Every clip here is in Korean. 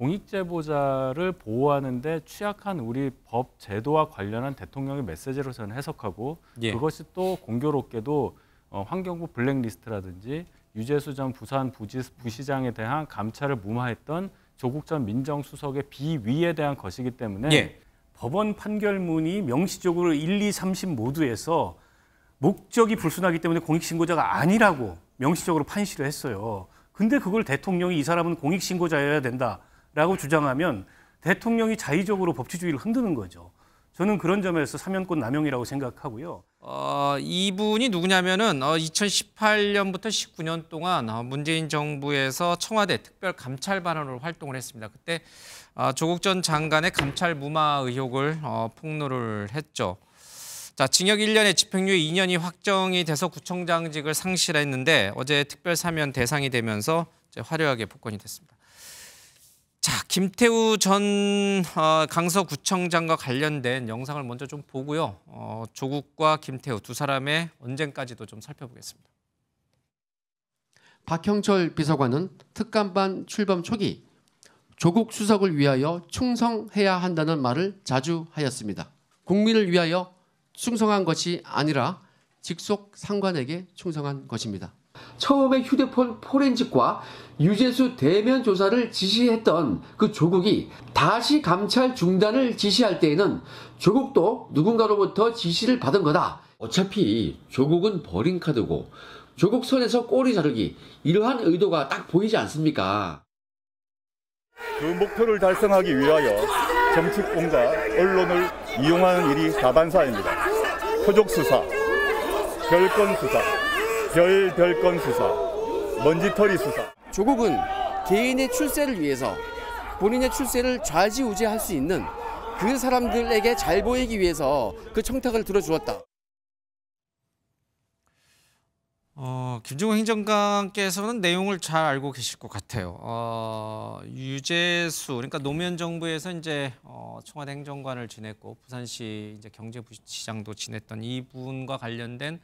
공익제보자를 보호하는데 취약한 우리 법 제도와 관련한 대통령의 메시지로 저는 해석하고 예. 그것이 또 공교롭게도 어, 환경부 블랙리스트라든지 유재수 전 부산 부지, 부시장에 대한 감찰을 무마했던 조국 전 민정수석의 비위에 대한 것이기 때문에 예. 법원 판결문이 명시적으로 1, 2, 3심 모두에서 목적이 불순하기 때문에 공익신고자가 아니라고 명시적으로 판시를 했어요. 근데 그걸 대통령이 이 사람은 공익신고자여야 된다. 라고 주장하면 대통령이 자의적으로 법치주의를 흔드는 거죠. 저는 그런 점에서 사면권 남용이라고 생각하고요. 어, 이분이 누구냐면은 어, 2018년부터 19년 동안 어, 문재인 정부에서 청와대 특별 감찰반으로 원 활동을 했습니다. 그때 어, 조국 전 장관의 감찰 무마 의혹을 어, 폭로를 했죠. 자, 징역 1년에 집행유예 2년이 확정이 돼서 구청장직을 상실했는데 어제 특별 사면 대상이 되면서 이제 화려하게 복권이 됐습니다. 자, 김태우 전 어, 강서구청장과 관련된 영상을 먼저 좀 보고요. 어, 조국과 김태우 두 사람의 언쟁까지도 좀 살펴보겠습니다. 박형철 비서관은 특감반 출범 초기 조국 수석을 위하여 충성해야 한다는 말을 자주 하였습니다. 국민을 위하여 충성한 것이 아니라 직속 상관에게 충성한 것입니다. 처음에 휴대폰 포렌 s 과 유재수 대면 조사를 지시했던 그 조국이 다시 감찰 중단을 지시할 때에는 조국도 누군가로부터 지시를 받은 거다. 어차피 조국은 버린 카드고 조국 선에서 꼬리 자르기 이러한 의도가 딱 보이지 않습니까? 그 목표를 달성하기 위하여 정치권과 언론을 이용하는 일이 다반사입니다. 표적 수사, 별건 수사, 별별건 수사, 먼지털이 수사. 조국은 개인의 출세를 위해서 본인의 출세를 좌지우지할 수 있는 그 사람들에게 잘 보이기 위해서 그 청탁을 들어주었다. 어, 김정은 행정관께서는 내용을 잘 알고 계실 것 같아요. 어, 유재수 그러니까 노무현 정부에서 이제 어, 청와대 행정관을 지냈고 부산시 이제 경제부시장도 지냈던 이분과 관련된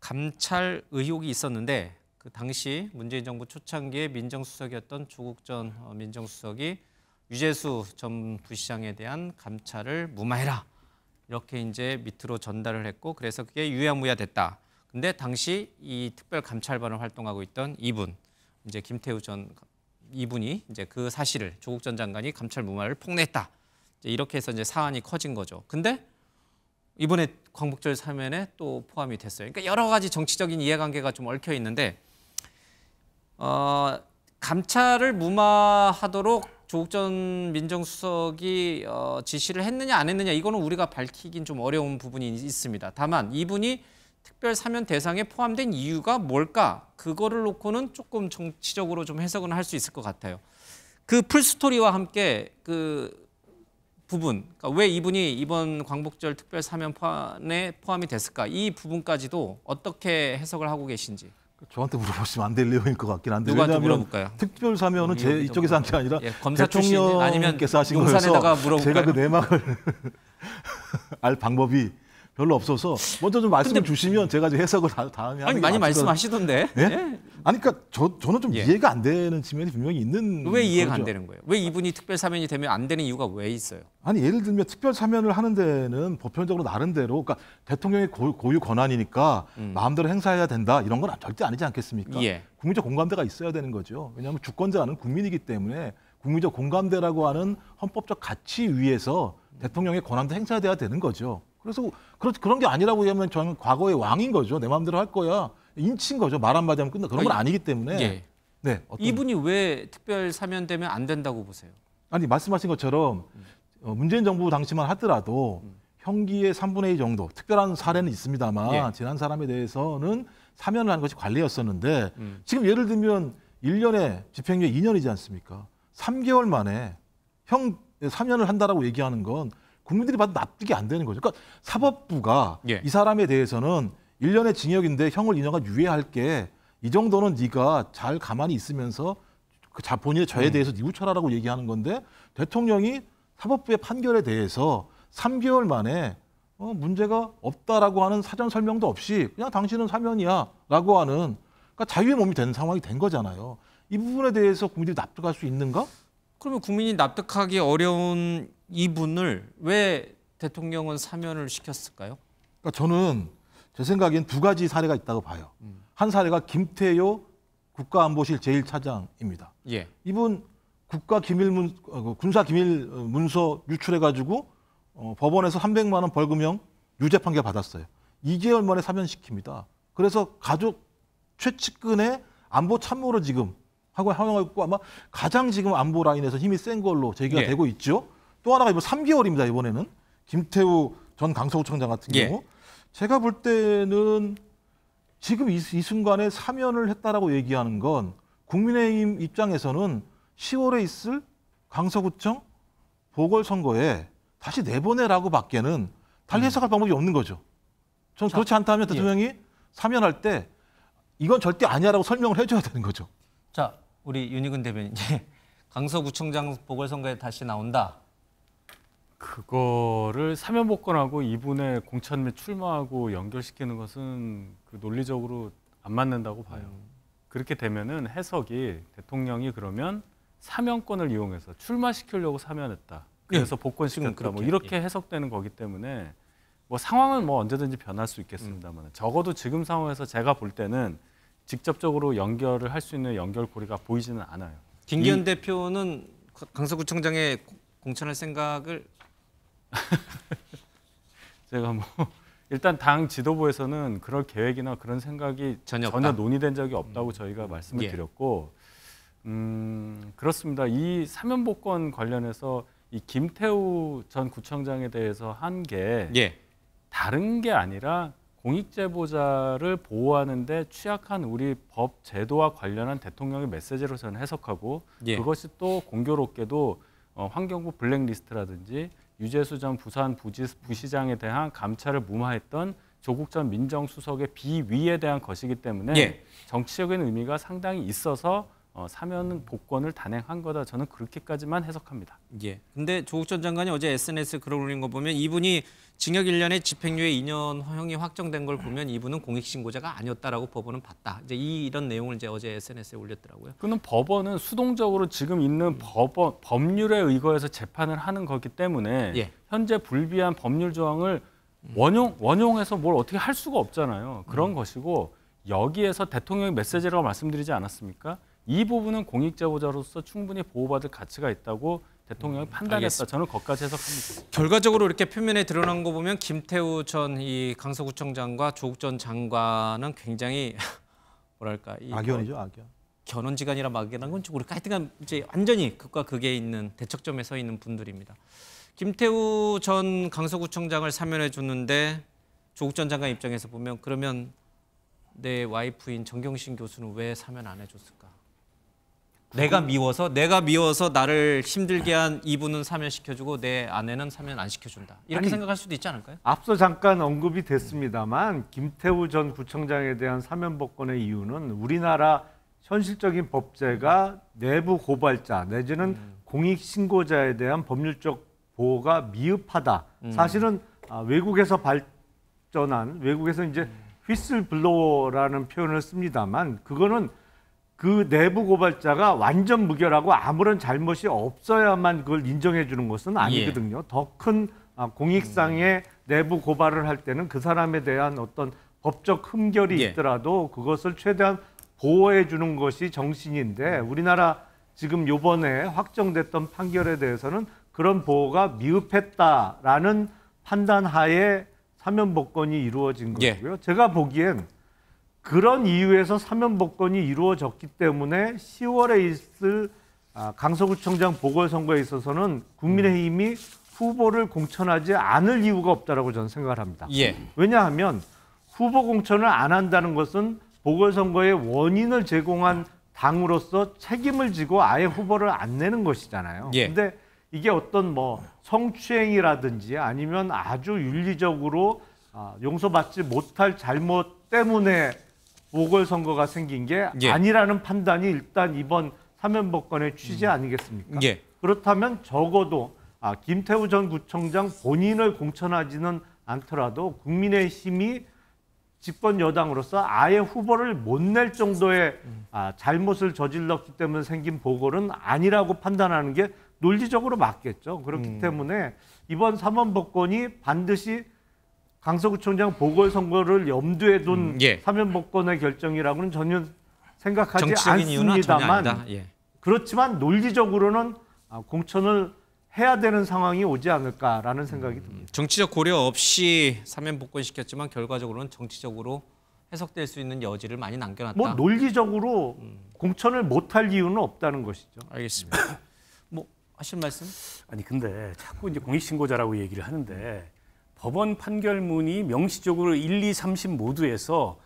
감찰 의혹이 있었는데 그 당시 문재인 정부 초창기에 민정수석이었던 조국 전 어, 민정수석이 유재수 전 부시장에 대한 감찰을 무마해라 이렇게 이제 밑으로 전달을 했고 그래서 그게 유야무야 됐다. 근데 당시 이 특별 감찰반을 활동하고 있던 이분 이제 김태우 전 이분이 이제 그 사실을 조국 전 장관이 감찰 무마를 폭로했다. 이렇게 제이 해서 이제 사안이 커진 거죠. 근데 이번에 광복절 사면에 또 포함이 됐어요. 그러니까 여러 가지 정치적인 이해관계가 좀 얽혀 있는데 어, 감찰을 무마하도록 조국 전 민정수석이 어, 지시를 했느냐 안 했느냐 이거는 우리가 밝히긴 좀 어려운 부분이 있습니다. 다만 이분이 특별 사면 대상에 포함된 이유가 뭘까 그거를 놓고는 조금 정치적으로 좀 해석은 할 수 있을 것 같아요. 그 풀스토리와 함께 그 부분, 그러니까 왜 이분이 이번 광복절 특별 사면 포함에 포함이 됐을까 이 부분까지도 어떻게 해석을 하고 계신지. 저한테 물어보시면 안될 내용일 것 같긴 한데 누구 물어볼까요? 특별 사면은 제 음, 이쪽에서 한 게 아니라 예, 검사 대통령께서 하신 거여서 물어볼까요? 제가 그 내막을 알 방법이 별로 없어서 먼저 좀 말씀을 주시면 제가 해석을 다, 다음에 하는 아니 많이 말씀하시던데. 네? 예? 아니 그러니까 저 저는 좀 예. 이해가 안 되는 측면이 분명히 있는. 왜 이해가 거죠. 안 되는 거예요? 왜 이분이 특별 사면이 되면 안 되는 이유가 왜 있어요? 아니 예를 들면 특별 사면을 하는 데는 보편적으로 나름대로 그러니까 대통령의 고, 유 권한이니까 음. 마음대로 행사해야 된다 이런 건 절대 아니지 않겠습니까? 예. 국민적 공감대가 있어야 되는 거죠. 왜냐하면 주권자는 국민이기 때문에 국민적 공감대라고 하는 헌법적 가치 위에서 대통령의 권한도 행사돼야 되는 거죠. 그래서 그런 그런 게 아니라고 하면 저는 과거의 왕인 거죠. 내 마음대로 할 거야. 인친 거죠. 말 한마디 하면 끝나. 그런 건 아, 아니기 때문에. 예. 네. 이분이 왜 특별 사면되면 안 된다고 보세요? 아니 말씀하신 것처럼 음. 어, 문재인 정부 당시만 하더라도 음. 형기의 3분의 2 정도 특별한 사례는 있습니다만 예. 지난 사람에 대해서는 사면을 하는 것이 관례였었는데 음. 지금 예를 들면 1년에 집행유예 2년이지 않습니까? 3개월 만에 형 예, 사면을 한다라고 얘기하는 건 국민들이 봐도 납득이 안 되는 거죠. 그러니까 사법부가 예. 이 사람에 대해서는 1년의 징역인데 형을 2년간 유예할게. 이 정도는 네가 잘 가만히 있으면서 그자 본인의 저에 음. 대해서 뉘우쳐라라고 얘기하는 건데 대통령이 사법부의 판결에 대해서 3개월 만에 어, 문제가 없다라고 하는 사전 설명도 없이 그냥 당신은 사면이야라고 하는 그러니까 자유의 몸이 되는 상황이 된 거잖아요. 이 부분에 대해서 국민들이 납득할 수 있는가? 그러면 국민이 납득하기 어려운 이분을 왜 대통령은 사면을 시켰을까요? 그러니까 저는 제 생각엔 두 가지 사례가 있다고 봐요. 음. 한 사례가 김태효 국가안보실 제1차장입니다. 예. 이분 국가 기밀문 어, 그 군사 기밀 문서 유출해 가지고 어, 법원에서 300만 원 벌금형 유죄 판결 받았어요. 2개월 만에 사면시킵니다. 그래서 가족 최측근의 안보 참모로 지금 하고 활용하고 아마 가장 지금 안보 라인에서 힘이 센 걸로 제기가 예. 되고 있죠. 또 하나가 이번 3개월입니다. 이번에는 김태우 전 강서구청장 같은 예. 경우 예. 제가 볼 때는 지금 이, 이 순간에 사면을 했다라고 얘기하는 건 국민의힘 입장에서는 10월에 있을 강서구청 보궐선거에 다시 내보내라고 밖에는 달리 음. 해석할 음. 방법이 없는 거죠. 전 자, 그렇지 않다면 예. 대통령이 예. 사면할 때 이건 절대 아니야라고 설명을 해줘야 되는 거죠. 자, 우리 윤희근 대변인, 강서구청장 보궐선거에 다시 나온다. 그거를 사면 복권하고 이분의 공천 및 출마하고 연결시키는 것은 그 논리적으로 안 맞는다고 봐요. 음. 그렇게 되면은 해석이 대통령이 그러면 사면권을 이용해서 출마시키려고 사면했다. 그래서 예. 복권시켰다. 뭐 이렇게 예. 해석되는 거기 때문에 뭐 상황은 뭐 언제든지 변할 수 있겠습니다만 음. 적어도 지금 상황에서 제가 볼 때는 직접적으로 연결을 할 수 있는 연결고리가 보이지는 않아요. 김기현 이, 대표는 강서구청장에 공천할 생각을 제가 뭐 일단 당 지도부에서는 그럴 계획이나 그런 생각이 전혀, 전혀 논의된 적이 없다고 음. 저희가 말씀을 예. 드렸고 음, 그렇습니다. 이 사면복권 관련해서 이 김태우 전 구청장에 대해서 한게 예. 다른 게 아니라 공익제보자를 보호하는데 취약한 우리 법 제도와 관련한 대통령의 메시지로 저는 해석하고 예. 그것이 또 공교롭게도 어, 환경부 블랙리스트라든지 유재수 전 부산 부지, 부시장에 대한 감찰을 무마했던 조국 전 민정수석의 비위에 대한 것이기 때문에 예. 정치적인 의미가 상당히 있어서 어, 사면 복권을 단행한 거다. 저는 그렇게까지만 해석합니다. 예. 근데 조국 전 장관이 어제 SNS 글을 올린 거 보면 이분이 징역 1년에 집행유예 2년 형이 확정된 걸 보면 이분은 공익신고자가 아니었다라고 법원은 봤다. 이제 이, 이런 내용을 이제 어제 SNS에 올렸더라고요. 그는 법원은 수동적으로 지금 있는 법원 법률에 의거해서 재판을 하는 거기 때문에 예. 현재 불비한 법률 조항을 원용 원용해서 뭘 어떻게 할 수가 없잖아요. 그런 음. 것이고 여기에서 대통령의 메시지라고 말씀드리지 않았습니까? 이 부분은 공익제보자로서 충분히 보호받을 가치가 있다고 대통령이 음, 판단했다. 저는 거까지 해석합니다. 결과적으로 이렇게 표면에 드러난 거 보면 김태우 전이 강서구청장과 조국 전 장관은 굉장히 뭐랄까 이 악연이죠 악연. 견원지간이라 막연한 건 우리 하여튼간 이제 완전히 극과 극에 있는 대척점에 서 있는 분들입니다. 김태우 전 강서구청장을 사면해 줬는데 조국 전 장관 입장에서 보면 그러면 내 와이프인 정경심 교수는 왜 사면 안 해줬을까? 내가 미워서 내가 미워서 나를 힘들게 한 이분은 사면시켜주고 내 아내는 사면 안 시켜준다 이렇게 아니, 생각할 수도 있지 않을까요? 앞서 잠깐 언급이 됐습니다만 김태우 전 구청장에 대한 사면 복권의 이유는 우리나라 현실적인 법제가 내부 고발자 내지는 음. 공익 신고자에 대한 법률적 보호가 미흡하다. 음. 사실은 아, 외국에서 발전한 외국에서 이제 휘슬블로어라는 음. 표현을 씁니다만 그거는 그 내부 고발자가 완전 무결하고 아무런 잘못이 없어야만 그걸 인정해 주는 것은 예. 아니거든요. 예. 더큰 아, 공익상의 내부 고발을 할 때는 그 사람에 대한 어떤 법적 흠결이 예. 있더라도 그것을 최대한 보호해 주는 것이 정신인데 음. 우리나라 지금 요번에 확정됐던 판결에 대해서는 그런 보호가 미흡했다라는 판단 하에 사면 복권이 이루어진 거고요. 예. 제가 보기엔 그런 이유에서 사면복권이 이루어졌기 때문에 10월에 있을 아, 강서구청장 보궐선거에 있어서는 국민의힘이 후보를 공천하지 않을 이유가 없다라고 저는 생각을 합니다. 예. 왜냐하면 후보 공천을 안 한다는 것은 보궐선거의 원인을 제공한 당으로서 책임을 지고 아예 후보를 안 내는 것이잖아요. 예. 근데 이게 어떤 뭐 성추행이라든지 아니면 아주 윤리적으로 아, 용서받지 못할 잘못 때문에 보궐선거가 생긴 게 예. 아니라는 판단이 일단 이번 사면법관의 취지 음. 아니겠습니까? 예. 그렇다면 적어도 아, 김태우 전 구청장 본인을 공천하지는 않더라도 국민의힘이 집권 여당으로서 아예 후보를 못 낼 정도의 아, 잘못을 저질렀기 때문에 생긴 보궐은 아니라고 판단하는 게 논리적으로 맞겠죠. 그렇기 음. 때문에 이번 사면법권이 반드시 강서구청장 보궐선거를 염두에 둔 음, 예. 사면복권의 결정이라고는 전혀 생각하지 않습니다만 예. 그렇지만 논리적으로는 아, 공천을 해야 되는 상황이 오지 않을까라는 생각이 음, 듭니다. 정치적 고려 없이 사면 복권시켰지만 결과적으로는 정치적으로 해석될 수 있는 여지를 많이 남겨놨다. 뭐 논리적으로 음. 공천을 못할 이유는 없다는 것이죠. 알겠습니다. 뭐 하실 말씀? 아니 근데 자꾸 이제 공익신고자라고 얘기를 하는데 법원 판결문이 명시적으로 1, 2, 3심 모두에서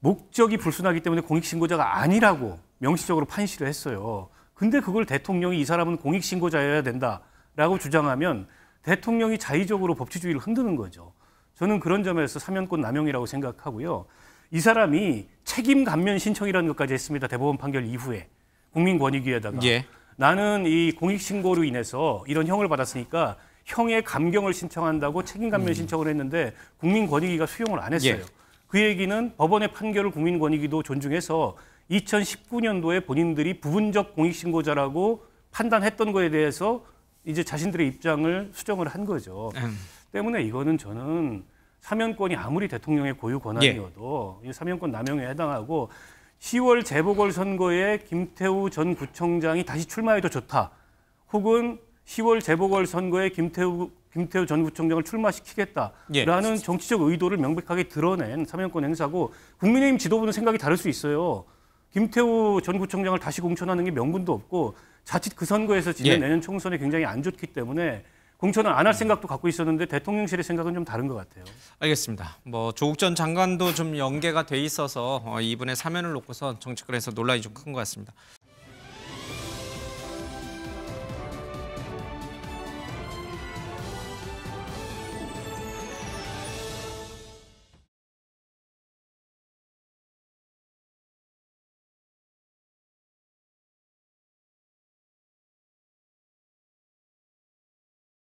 목적이 불순하기 때문에 공익신고자가 아니라고 명시적으로 판시를 했어요. 근데 그걸 대통령이 이 사람은 공익신고자여야 된다라고 주장하면 대통령이 자의적으로 법치주의를 흔드는 거죠. 저는 그런 점에서 사면권 남용이라고 생각하고요. 이 사람이 책임 감면 신청이라는 것까지 했습니다. 대법원 판결 이후에 국민권익위에다가 예. 나는 이 공익신고로 인해서 이런 형을 받았으니까 형의 감경을 신청한다고 책임감면 음. 신청을 했는데 국민권익위가 수용을 안 했어요. 예. 그 얘기는 법원의 판결을 국민권익위도 존중해서 2019년도에 본인들이 부분적 공익신고자라고 판단했던 거에 대해서 이제 자신들의 입장을 수정을 한 거죠. 음. 때문에 이거는 저는 사면권이 아무리 대통령의 고유 권한이어도 예. 사면권 남용에 해당하고 10월 재보궐선거에 김태우 전 구청장이 다시 출마해도 좋다. 혹은 10월 재보궐 선거에 김태우 김태우 전 구청장을 예. 출마시키겠다라는 예. 정치적 의도를 명백하게 드러낸 사면권 행사고 국민의힘 지도부는 생각이 다를 수 있어요. 김태우 전 구청장을 다시 공천하는 게 명분도 없고 자칫 그 선거에서 지는 예. 내년 총선에 굉장히 안 좋기 때문에 공천을 안 할 생각도 갖고 있었는데 대통령실의 생각은 좀 다른 것 같아요. 알겠습니다. 뭐 조국 전 장관도 좀 연계가 돼 있어서 어, 이분의 사면을 놓고서 정치권에서 논란이 좀 큰 것 같습니다.